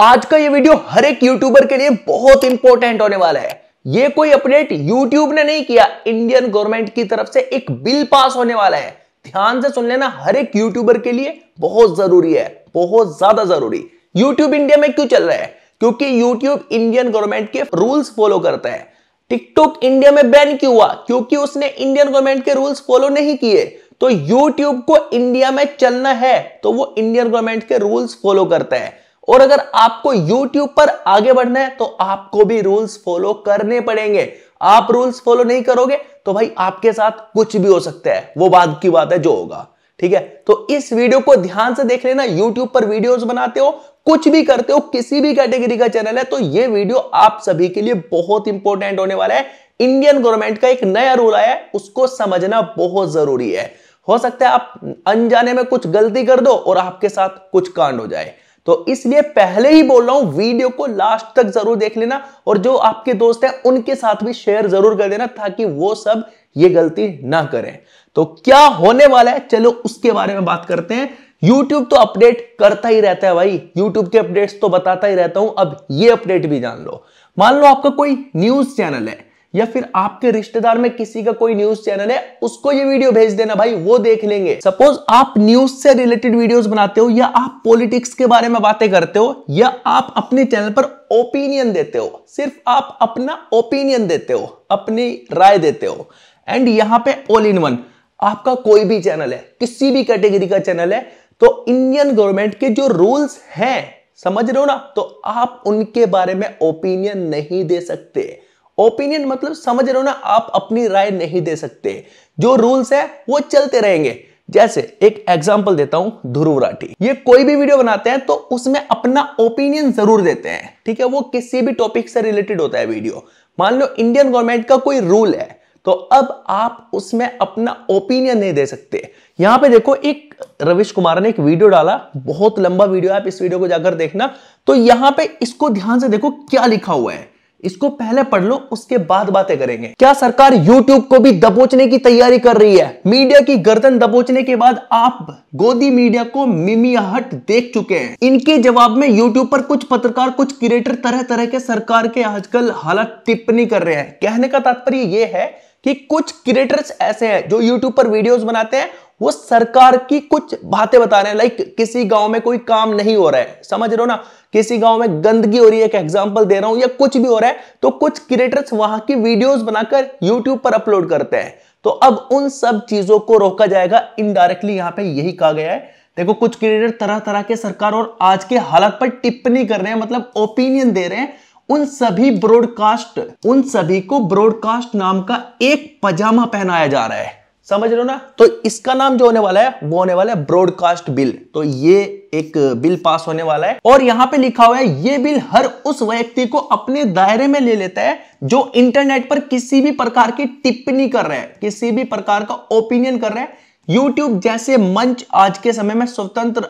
आज का ये वीडियो हर एक यूट्यूबर के लिए बहुत इंपॉर्टेंट होने वाला है ये कोई अपडेट यूट्यूब ने नहीं किया इंडियन गवर्नमेंट की तरफ से एक बिल पास होने वाला है ध्यान से सुन लेना हर एक यूट्यूबर के लिए बहुत जरूरी है बहुत ज्यादा जरूरी यूट्यूब इंडिया में क्यों चल रहा है क्योंकि यूट्यूब इंडियन गवर्नमेंट के रूल्स फॉलो करता है टिकटॉक इंडिया में बैन क्यों हुआ क्योंकि उसने इंडियन गवर्नमेंट के रूल्स फॉलो नहीं किए तो यूट्यूब को इंडिया में चलना है तो वो इंडियन गवर्नमेंट के रूल्स फॉलो करता है और अगर आपको YouTube पर आगे बढ़ना है तो आपको भी रूल्स फॉलो करने पड़ेंगे आप रूल्स फॉलो नहीं करोगे तो भाई आपके साथ कुछ भी हो सकता है वो बाद की बात है जो होगा ठीक है तो इस वीडियो को ध्यान से देख लेना YouTube पर वीडियोस बनाते हो कुछ भी करते हो किसी भी कैटेगरी का चैनल है तो ये वीडियो आप सभी के लिए बहुत इंपॉर्टेंट होने वाला है इंडियन गवर्नमेंट का एक नया रूल आया है उसको समझना बहुत जरूरी है हो सकता है आप अनजाने में कुछ गलती कर दो और आपके साथ कुछ कांड हो जाए तो इसलिए पहले ही बोल रहा हूं वीडियो को लास्ट तक जरूर देख लेना और जो आपके दोस्त हैं उनके साथ भी शेयर जरूर कर देना ताकि वो सब ये गलती ना करें तो क्या होने वाला है चलो उसके बारे में बात करते हैं YouTube तो अपडेट करता ही रहता है भाई YouTube के अपडेट्स तो बताता ही रहता हूं अब ये अपडेट भी जान लो मान लो आपका कोई न्यूज चैनल है या फिर आपके रिश्तेदार में किसी का कोई न्यूज चैनल है उसको ये वीडियो भेज देना भाई वो देख लेंगे सपोज आप न्यूज से रिलेटेड वीडियोस बनाते हो या आप पॉलिटिक्स के बारे में बातें करते हो या आप अपने चैनल पर ओपिनियन देते हो सिर्फ आप अपना ओपिनियन देते हो अपनी राय देते हो एंड यहां पे ऑल इन वन आपका कोई भी चैनल है किसी भी कैटेगरी का चैनल है तो इंडियन गवर्नमेंट के जो रूल्स हैं समझ रहे हो ना तो आप उनके बारे में ओपिनियन नहीं दे सकते ओपिनियन मतलब समझ रहे हो ना आप अपनी राय नहीं दे सकते जो रूल्स है वो चलते रहेंगे जैसे एक एग्जाम्पल देता हूं ध्रुव राठी ये कोई भी वीडियो बनाते हैं तो उसमें अपना ओपिनियन जरूर देते हैं ठीक है वो किसी भी टॉपिक से रिलेटेड होता है वीडियो मान लो इंडियन गवर्नमेंट का कोई रूल है तो अब आप उसमें अपना ओपिनियन नहीं दे सकते यहां पे देखो एक रविश कुमार ने एक वीडियो डाला बहुत लंबा वीडियो है आप इस वीडियो को जाकर देखना तो यहां पे इसको ध्यान से देखो क्या लिखा हुआ है इसको पहले पढ़ लो उसके बाद बातें करेंगे क्या सरकार YouTube को भी दबोचने की तैयारी कर रही है मीडिया की गर्दन दबोचने के बाद आप गोदी मीडिया को मिमियाहट देख चुके हैं इनके जवाब में YouTube पर कुछ पत्रकार कुछ क्रिएटर तरह तरह के सरकार के आजकल हालत टिप्पणी कर रहे हैं कहने का तात्पर्य यह है कि कुछ क्रिएटर्स ऐसे हैं जो YouTube पर वीडियोस बनाते हैं वो सरकार की कुछ बातें बता रहे हैं लाइक किसी गांव में कोई काम नहीं हो रहा है समझ रहे हो ना किसी गांव में गंदगी हो रही है एक एग्जांपल दे रहा हूं या कुछ भी हो रहा है तो कुछ क्रिएटर्स वहां की वीडियोस बनाकर यूट्यूब पर अपलोड करते हैं तो अब उन सब चीजों को रोका जाएगा इनडायरेक्टली यहां पर यही कहा गया है देखो कुछ क्रिएटर तरह तरह के सरकार और आज के हालात पर टिप्पणी कर रहे हैं मतलब ओपिनियन दे रहे हैं उन सभी ब्रॉडकास्ट उन सभी को ब्रॉडकास्ट नाम का एक पजामा पहनाया जा रहा है समझ रहे हो ना तो इसका नाम जो होने वाला है वो होने वाला है ब्रॉडकास्ट बिल तो ये एक बिल पास होने वाला है और यहां पे लिखा हुआ है ये बिल हर उस व्यक्ति को अपने दायरे में ले लेता है जो इंटरनेट पर किसी भी प्रकार की टिप्पणी कर रहा है किसी भी प्रकार का ओपिनियन कर रहा है यूट्यूब जैसे मंच आज के समय में स्वतंत्र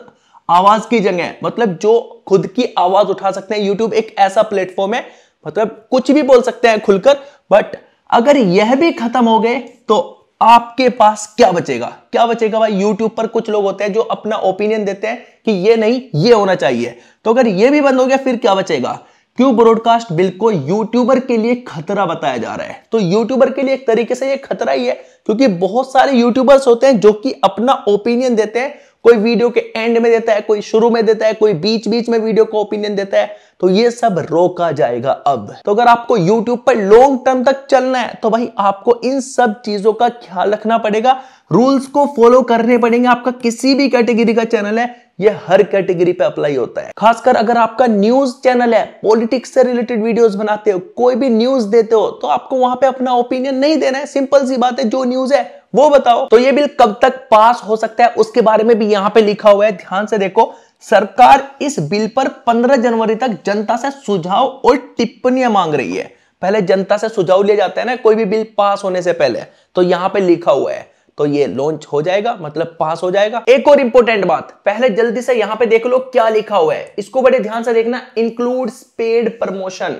आवाज की जगह है मतलब जो खुद की आवाज उठा सकते हैं यूट्यूब एक ऐसा प्लेटफॉर्म है मतलब कुछ भी बोल सकते हैं खुलकर बट अगर यह भी खत्म हो गए तो आपके पास क्या बचेगा क्या बचेगा भाई यूट्यूब पर कुछ लोग होते हैं जो अपना ओपिनियन देते हैं कि ये नहीं ये होना चाहिए तो अगर ये भी बंद हो गया फिर क्या बचेगा क्यों ब्रॉडकास्ट बिल को यूट्यूबर के लिए खतरा बताया जा रहा है तो यूट्यूबर के लिए एक तरीके से ये खतरा ही है क्योंकि बहुत सारे यूट्यूबर्स होते हैं जो कि अपना ओपिनियन देते हैं कोई वीडियो के एंड में देता है कोई शुरू में देता है कोई बीच बीच में वीडियो को ओपिनियन देता है तो ये सब रोका जाएगा अब तो अगर आपको YouTube पर लॉन्ग टर्म तक चलना है तो भाई आपको इन सब चीजों का ख्याल रखना पड़ेगा रूल्स को फॉलो करने पड़ेंगे आपका किसी भी कैटेगरी का चैनल है ये हर कैटेगरी पे अप्लाई होता है खासकर अगर आपका न्यूज चैनल है पॉलिटिक्स से रिलेटेड वीडियोस बनाते हो कोई भी न्यूज देते हो तो आपको वहां पे अपना ओपिनियन नहीं देना है सिंपल सी बात है जो न्यूज है वो बताओ तो ये बिल कब तक पास हो सकता है उसके बारे में भी यहां पे लिखा हुआ है ध्यान से देखो सरकार इस बिल पर 15 जनवरी तक जनता से सुझाव और टिप्पणियां मांग रही है पहले जनता से सुझाव लिया जाता है ना कोई भी बिल पास होने से पहले तो यहां पे लिखा हुआ है तो ये लॉन्च हो जाएगा मतलब पास हो जाएगा एक और इंपॉर्टेंट बात पहले जल्दी से यहां पर देख लो क्या लिखा हुआ है इसको बड़े ध्यान से देखना इंक्लूड पेड प्रमोशन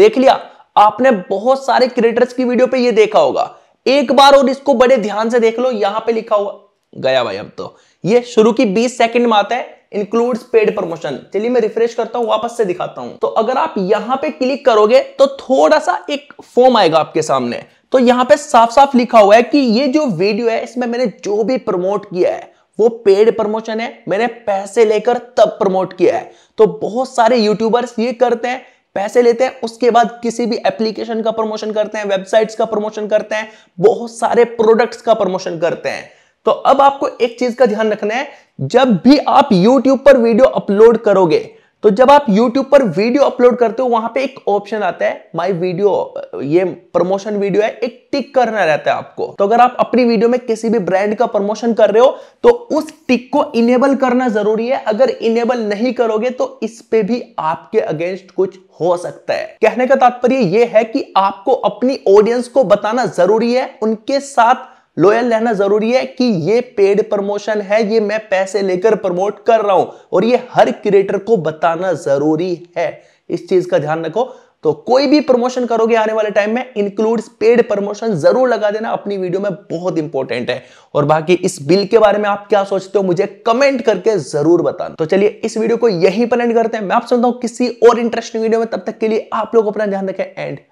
देख लिया आपने बहुत सारे क्रिएटर्स की वीडियो पे ये देखा होगा एक बार और इसको बड़े ध्यान से देख लो यहां पे लिखा हुआ गया भाई अब तो ये शुरू की 20 सेकंड में आता है इंक्लूड्स पेड प्रमोशन चलिए मैं रिफ्रेश करता हूं वापस से दिखाता हूं तो अगर आप यहां पे क्लिक करोगे तो थोड़ा सा एक फॉर्म आएगा आपके सामने तो यहां पे साफ साफ लिखा हुआ है कि ये जो वीडियो है इसमें मैंने जो भी प्रमोट किया है वो पेड प्रमोशन है मैंने पैसे लेकर तब प्रमोट किया है तो बहुत सारे यूट्यूबर्स ये करते हैं पैसे लेते हैं उसके बाद किसी भी एप्लीकेशन का प्रमोशन करते हैं वेबसाइट्स का प्रमोशन करते हैं बहुत सारे प्रोडक्ट्स का प्रमोशन करते हैं तो अब आपको एक चीज का ध्यान रखना है जब भी आप YouTube पर वीडियो अपलोड करोगे तो जब आप YouTube पर वीडियो अपलोड करते हो वहां पे एक ऑप्शन आता है माय वीडियो ये प्रमोशन वीडियो है एक टिक करना रहता है आपको तो अगर आप अपनी वीडियो में किसी भी ब्रांड का प्रमोशन कर रहे हो तो उस टिक को इनेबल करना जरूरी है अगर इनेबल नहीं करोगे तो इस पे भी आपके अगेंस्ट कुछ हो सकता है कहने का तात्पर्य यह है कि आपको अपनी ऑडियंस को बताना जरूरी है उनके साथ लॉयल रहना जरूरी है कि ये पेड प्रमोशन है ये मैं पैसे लेकर प्रमोट कर रहा हूं और ये हर क्रिएटर को बताना जरूरी है इस चीज का ध्यान रखो तो कोई भी प्रमोशन करोगे आने वाले टाइम में इंक्लूड पेड प्रमोशन जरूर लगा देना अपनी वीडियो में बहुत इंपॉर्टेंट है और बाकी इस बिल के बारे में आप क्या सोचते हो मुझे कमेंट करके जरूर बताना तो चलिए इस वीडियो को यहीं पर एंड करते हैं मैं आप सुनता हूं किसी और इंटरेस्टिंग वीडियो में तब तक के लिए आप लोग अपना ध्यान रखें एंड